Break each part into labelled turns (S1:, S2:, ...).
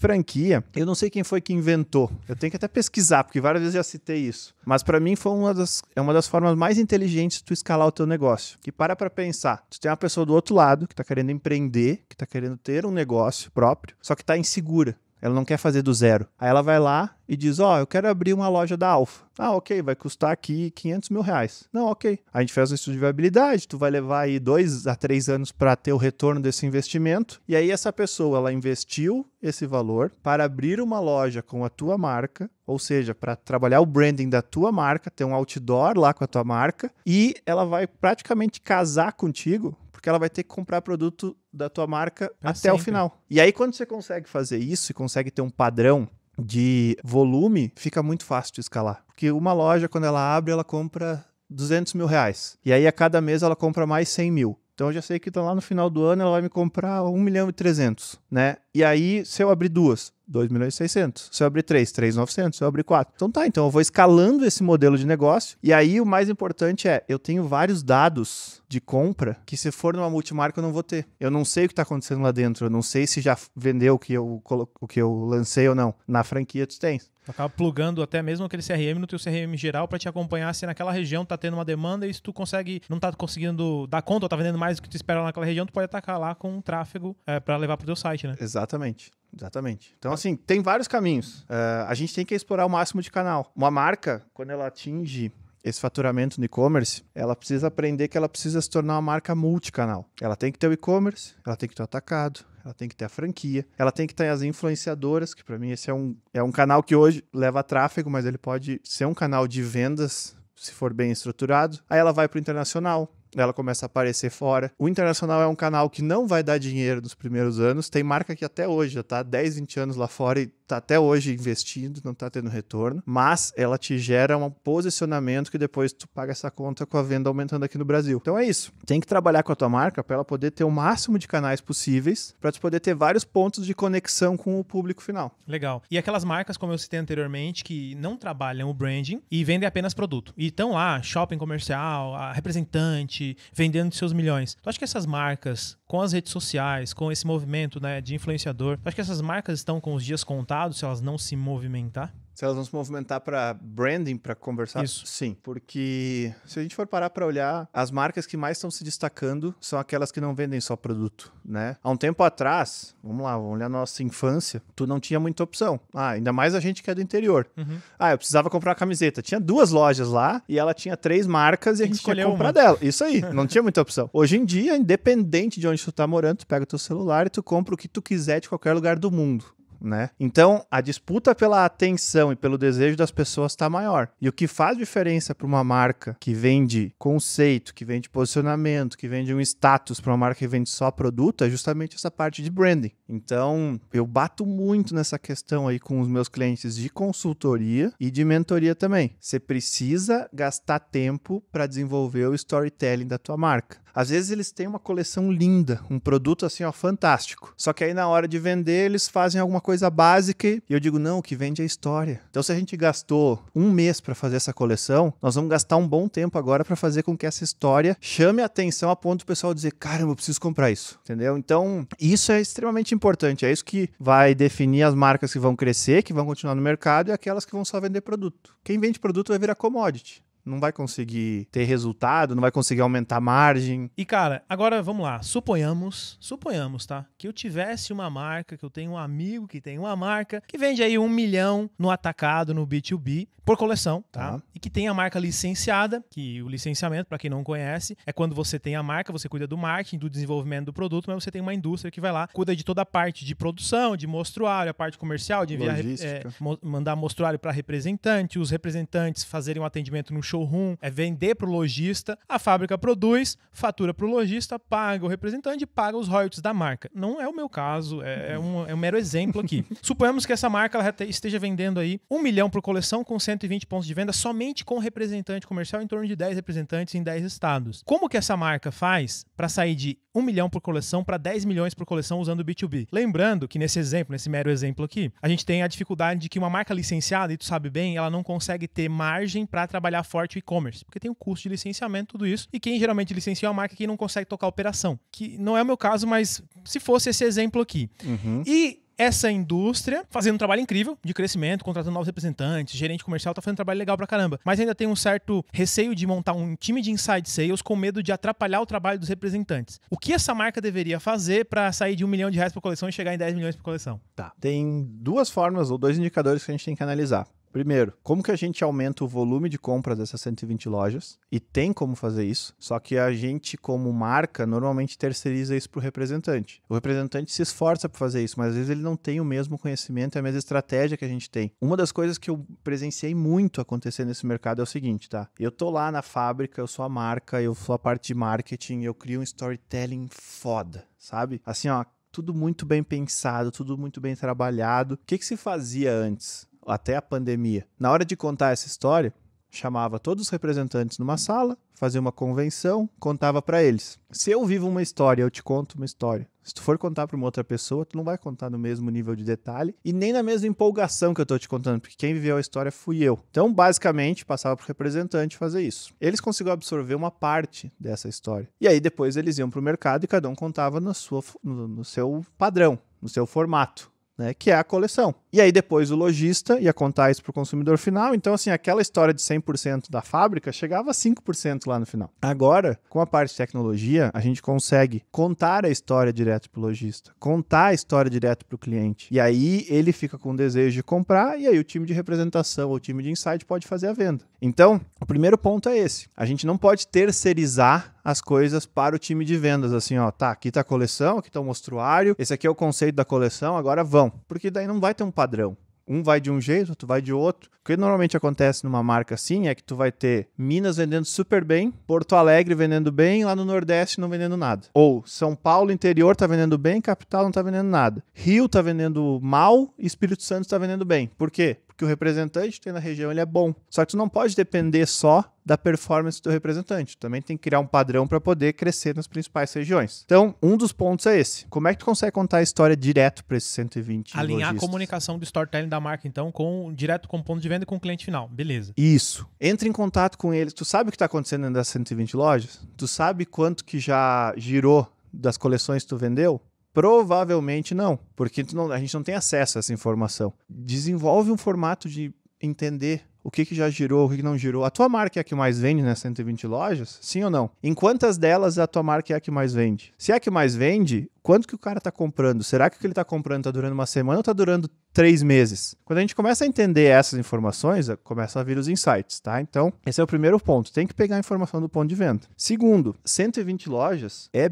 S1: franquia, eu não sei quem foi que inventou. Eu tenho que até pesquisar, porque várias vezes já citei isso. Mas para mim foi uma das, é uma das formas mais inteligentes de tu escalar o teu negócio. Que para para pensar, tu tem uma pessoa do outro lado que está querendo empreender, que está querendo ter um negócio próprio, só que está insegura. Ela não quer fazer do zero. Aí ela vai lá e diz: Ó, oh, eu quero abrir uma loja da Alfa. Ah, ok, vai custar aqui 500 mil reais. Não, ok. A gente faz um estudo de viabilidade, tu vai levar aí dois a três anos para ter o retorno desse investimento. E aí essa pessoa, ela investiu esse valor para abrir uma loja com a tua marca, ou seja, para trabalhar o branding da tua marca, ter um outdoor lá com a tua marca, e ela vai praticamente casar contigo porque ela vai ter que comprar produto da tua marca pra até sempre. o final. E aí, quando você consegue fazer isso e consegue ter um padrão de volume, fica muito fácil de escalar. Porque uma loja, quando ela abre, ela compra 200 mil reais. E aí, a cada mês, ela compra mais 100 mil. Então eu já sei que então, lá no final do ano ela vai me comprar 1 milhão e 300, né? E aí, se eu abrir duas, 2.600. milhões e Se eu abrir 3, 3,900. Se eu abrir 4. Então tá, então eu vou escalando esse modelo de negócio. E aí o mais importante é, eu tenho vários dados de compra que se for numa multimarca eu não vou ter. Eu não sei o que está acontecendo lá dentro. Eu não sei se já vendeu o que eu, o que eu lancei ou não. Na franquia tu tens.
S2: Tu acaba plugando até mesmo aquele CRM no teu CRM geral para te acompanhar se naquela região tá tendo uma demanda e se tu consegue, não tá conseguindo dar conta ou tá vendendo mais do que tu espera naquela região, tu pode atacar lá com um tráfego é, para levar pro teu site, né? Exatamente. Exatamente.
S1: Então, ah. assim, tem vários caminhos. Uh, a gente tem que explorar o máximo de canal. Uma marca, quando ela atinge esse faturamento no e-commerce, ela precisa aprender que ela precisa se tornar uma marca multicanal. Ela tem que ter o e-commerce, ela tem que ter o atacado, ela tem que ter a franquia, ela tem que ter as influenciadoras, que para mim esse é um, é um canal que hoje leva tráfego, mas ele pode ser um canal de vendas se for bem estruturado. Aí ela vai para o internacional, ela começa a aparecer fora. O Internacional é um canal que não vai dar dinheiro nos primeiros anos. Tem marca que até hoje já tá 10, 20 anos lá fora e tá até hoje investindo, não tá tendo retorno, mas ela te gera um posicionamento que depois tu paga essa conta com a venda aumentando aqui no Brasil. Então é isso. Tem que trabalhar com a tua marca para ela poder ter o máximo de canais possíveis, para tu poder ter vários pontos de conexão com o público
S2: final. Legal. E aquelas marcas, como eu citei anteriormente, que não trabalham o branding e vendem apenas produto. E estão lá, shopping comercial, representante, vendendo seus milhões. Tu acha que essas marcas, com as redes sociais, com esse movimento né, de influenciador, tu acha que essas marcas estão com os dias contados? se elas não se movimentar?
S1: Se elas vão se movimentar para branding, para conversar? Isso. Sim, porque se a gente for parar para olhar, as marcas que mais estão se destacando são aquelas que não vendem só produto, né? Há um tempo atrás, vamos lá, vamos olhar a nossa infância, tu não tinha muita opção. Ah, ainda mais a gente que é do interior. Uhum. Ah, eu precisava comprar uma camiseta. Tinha duas lojas lá e ela tinha três marcas e a gente escolheu comprar uma. dela. Isso aí, não tinha muita opção. Hoje em dia, independente de onde tu tá morando, tu pega teu celular e tu compra o que tu quiser de qualquer lugar do mundo né? Então, a disputa pela atenção e pelo desejo das pessoas está maior. E o que faz diferença para uma marca que vende conceito, que vende posicionamento, que vende um status para uma marca que vende só produto é justamente essa parte de branding. Então, eu bato muito nessa questão aí com os meus clientes de consultoria e de mentoria também. Você precisa gastar tempo para desenvolver o storytelling da tua marca. Às vezes eles têm uma coleção linda, um produto assim, ó, fantástico. Só que aí na hora de vender, eles fazem alguma coisa básica e eu digo, não, o que vende é história. Então se a gente gastou um mês para fazer essa coleção, nós vamos gastar um bom tempo agora para fazer com que essa história chame a atenção a ponto do pessoal dizer, caramba, eu preciso comprar isso, entendeu? Então isso é extremamente importante, é isso que vai definir as marcas que vão crescer, que vão continuar no mercado e aquelas que vão só vender produto. Quem vende produto vai virar commodity não vai conseguir ter resultado, não vai conseguir aumentar a margem.
S2: E cara, agora vamos lá. Suponhamos, suponhamos, tá? Que eu tivesse uma marca, que eu tenho um amigo que tem uma marca que vende aí um milhão no atacado, no B2B, por coleção, tá? tá. E que tem a marca licenciada, que o licenciamento, para quem não conhece, é quando você tem a marca, você cuida do marketing, do desenvolvimento do produto, mas você tem uma indústria que vai lá, cuida de toda a parte de produção, de mostruário, a parte comercial, de enviar, é, eh, mandar mostruário para representante, os representantes fazerem o um atendimento no showroom, é vender para o lojista, a fábrica produz, fatura para o lojista, paga o representante, paga os royalties da marca. Não é o meu caso, é, é um, é um mero exemplo aqui. Suponhamos que essa marca esteja vendendo aí um milhão por coleção com 120 pontos de venda somente com representante comercial, em torno de 10 representantes em 10 estados. Como que essa marca faz para sair de 1 milhão por coleção para 10 milhões por coleção usando o B2B? Lembrando que nesse exemplo, nesse mero exemplo aqui, a gente tem a dificuldade de que uma marca licenciada, e tu sabe bem, ela não consegue ter margem para trabalhar fora forte o e-commerce, porque tem o um custo de licenciamento, tudo isso. E quem geralmente licencia é a marca que não consegue tocar a operação, que não é o meu caso, mas se fosse esse exemplo aqui. Uhum. E essa indústria fazendo um trabalho incrível de crescimento, contratando novos representantes, gerente comercial, tá fazendo um trabalho legal pra caramba. Mas ainda tem um certo receio de montar um time de inside sales com medo de atrapalhar o trabalho dos representantes. O que essa marca deveria fazer para sair de um milhão de reais por coleção e chegar em 10 milhões por coleção? Tá.
S1: Tem duas formas ou dois indicadores que a gente tem que analisar. Primeiro, como que a gente aumenta o volume de compras dessas 120 lojas? E tem como fazer isso, só que a gente, como marca, normalmente terceiriza isso para o representante. O representante se esforça para fazer isso, mas às vezes ele não tem o mesmo conhecimento e a mesma estratégia que a gente tem. Uma das coisas que eu presenciei muito acontecer nesse mercado é o seguinte, tá? Eu tô lá na fábrica, eu sou a marca, eu sou a parte de marketing, eu crio um storytelling foda, sabe? Assim, ó, tudo muito bem pensado, tudo muito bem trabalhado. O que, que se fazia antes? até a pandemia, na hora de contar essa história, chamava todos os representantes numa sala, fazia uma convenção, contava para eles. Se eu vivo uma história, eu te conto uma história. Se tu for contar para uma outra pessoa, tu não vai contar no mesmo nível de detalhe e nem na mesma empolgação que eu tô te contando, porque quem viveu a história fui eu. Então, basicamente, passava pro representante fazer isso. Eles conseguiam absorver uma parte dessa história. E aí depois eles iam pro mercado e cada um contava no, sua, no, no seu padrão, no seu formato, né, que é a coleção. E aí depois o lojista ia contar isso para o consumidor final. Então, assim, aquela história de 100% da fábrica chegava a 5% lá no final. Agora, com a parte de tecnologia, a gente consegue contar a história direto para o lojista, contar a história direto para o cliente. E aí ele fica com o desejo de comprar e aí o time de representação ou o time de insight pode fazer a venda. Então, o primeiro ponto é esse. A gente não pode terceirizar as coisas para o time de vendas, assim, ó, tá, aqui tá a coleção, aqui tá o mostruário, esse aqui é o conceito da coleção, agora vão. Porque daí não vai ter um padrão. Um vai de um jeito, outro vai de outro. O que normalmente acontece numa marca assim é que tu vai ter Minas vendendo super bem, Porto Alegre vendendo bem, lá no Nordeste não vendendo nada. Ou São Paulo interior tá vendendo bem, capital não tá vendendo nada. Rio tá vendendo mal, Espírito Santo tá vendendo bem. Por quê? que o representante tem na região ele é bom. Só que tu não pode depender só da performance do representante. Também tem que criar um padrão para poder crescer nas principais regiões. Então, um dos pontos é esse. Como é que tu consegue contar a história direto para esses 120 Alinhar a
S2: comunicação do storytelling da marca, então, com direto com o ponto de venda e com o cliente final. Beleza.
S1: Isso. Entra em contato com eles. Tu sabe o que está acontecendo nas 120 lojas? Tu sabe quanto que já girou das coleções que tu vendeu? Provavelmente não, porque não, a gente não tem acesso a essa informação. Desenvolve um formato de entender o que, que já girou, o que, que não girou. A tua marca é a que mais vende nas né? 120 lojas? Sim ou não? Em quantas delas a tua marca é a que mais vende? Se é a que mais vende, quanto que o cara está comprando? Será que o que ele está comprando está durando uma semana ou está durando três meses? Quando a gente começa a entender essas informações, eh, começa a vir os insights, tá? Então, esse é o primeiro ponto. Tem que pegar a informação do ponto de venda. Segundo, 120 lojas é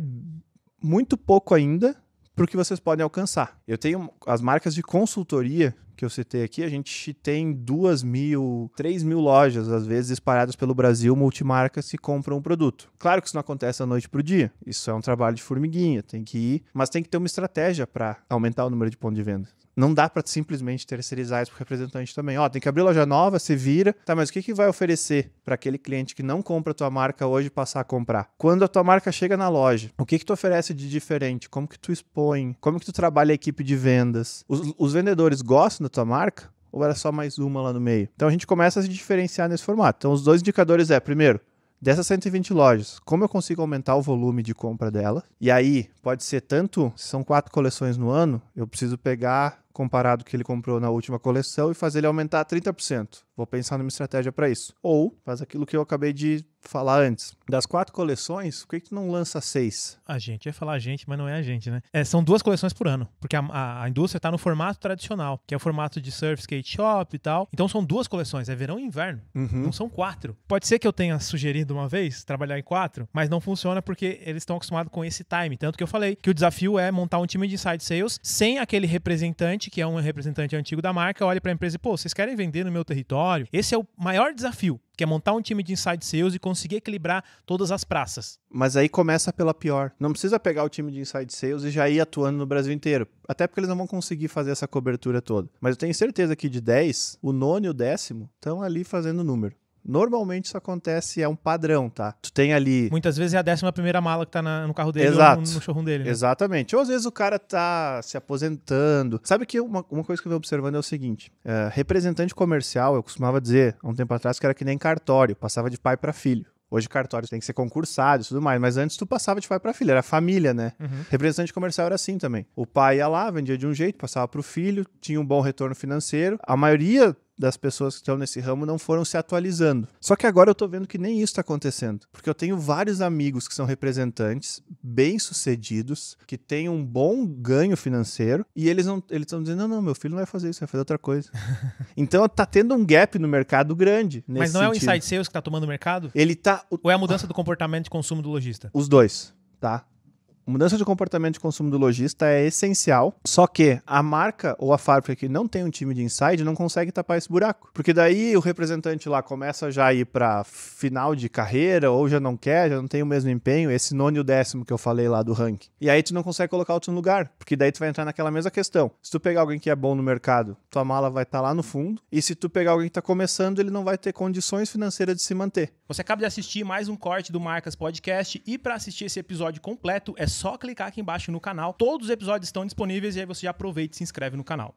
S1: muito pouco ainda para o que vocês podem alcançar. Eu tenho as marcas de consultoria que eu citei aqui, a gente tem duas mil, três mil lojas, às vezes, espalhadas pelo Brasil, multimarcas que compram um produto. Claro que isso não acontece da noite para o dia. Isso é um trabalho de formiguinha, tem que ir, mas tem que ter uma estratégia para aumentar o número de pontos de venda. Não dá para simplesmente terceirizar isso para o representante também. Ó, tem que abrir loja nova, se vira. Tá, mas o que, que vai oferecer para aquele cliente que não compra a tua marca hoje passar a comprar? Quando a tua marca chega na loja, o que que tu oferece de diferente? Como que tu expõe? Como que tu trabalha a equipe de vendas? Os, os vendedores gostam da tua marca? Ou era só mais uma lá no meio? Então a gente começa a se diferenciar nesse formato. Então os dois indicadores é, primeiro, dessas 120 lojas, como eu consigo aumentar o volume de compra dela? E aí, pode ser tanto, se são quatro coleções no ano, eu preciso pegar comparado que ele comprou na última coleção e fazer ele aumentar 30%. Vou pensar numa estratégia para isso. Ou faz aquilo que eu acabei de falar antes. Das quatro coleções, por que, que tu não lança seis?
S2: A gente ia falar a gente, mas não é a gente, né? É, são duas coleções por ano, porque a, a, a indústria está no formato tradicional, que é o formato de surf, skate shop e tal. Então são duas coleções, é verão e inverno. Uhum. Não são quatro. Pode ser que eu tenha sugerido uma vez trabalhar em quatro, mas não funciona porque eles estão acostumados com esse time. Tanto que eu falei que o desafio é montar um time de side sales sem aquele representante cliente, que é um representante antigo da marca, olha para a empresa e, pô, vocês querem vender no meu território? Esse é o maior desafio, que é montar um time de inside sales e conseguir equilibrar todas as praças.
S1: Mas aí começa pela pior. Não precisa pegar o time de inside sales e já ir atuando no Brasil inteiro. Até porque eles não vão conseguir fazer essa cobertura toda. Mas eu tenho certeza que de 10, o nono e o décimo estão ali fazendo número. Normalmente isso acontece, é um padrão, tá? Tu tem ali.
S2: Muitas vezes é a décima primeira mala que tá na, no carro dele Exato. no, no showroom dele. Né?
S1: Exatamente. Ou às vezes o cara tá se aposentando. Sabe que uma, uma coisa que eu venho observando é o seguinte: é, representante comercial, eu costumava dizer há um tempo atrás que era que nem cartório, passava de pai para filho. Hoje cartório tem que ser concursado e tudo mais, mas antes tu passava de pai para filho, era família, né? Uhum. Representante comercial era assim também. O pai ia lá, vendia de um jeito, passava para o filho, tinha um bom retorno financeiro. A maioria das pessoas que estão nesse ramo não foram se atualizando. Só que agora eu estou vendo que nem isso está acontecendo, porque eu tenho vários amigos que são representantes bem-sucedidos, que têm um bom ganho financeiro e eles não eles estão dizendo: "Não, não, meu filho não vai fazer isso, vai fazer outra coisa". então está tendo um gap no mercado grande Mas não sentido. é o inside
S2: sales que está tomando o mercado? Ele tá Ou é a mudança do comportamento de consumo do lojista?
S1: Os dois, tá? mudança de comportamento de consumo do lojista é essencial, só que a marca ou a fábrica que não tem um time de inside não consegue tapar esse buraco. Porque daí o representante lá começa já a ir para final de carreira ou já não quer, já não tem o mesmo empenho, esse nono e o décimo que eu falei lá do ranking. E aí tu não consegue colocar outro lugar, porque daí tu vai entrar naquela mesma questão. Se tu pegar alguém que é bom no mercado, tua mala vai estar tá lá no fundo, e se tu pegar alguém que está começando, ele não vai ter condições financeiras de se
S2: manter. Você acaba de assistir mais um corte do Marcas Podcast e para assistir esse episódio completo é só só clicar aqui embaixo no canal. Todos os episódios estão disponíveis e aí você já aproveita e se inscreve no canal.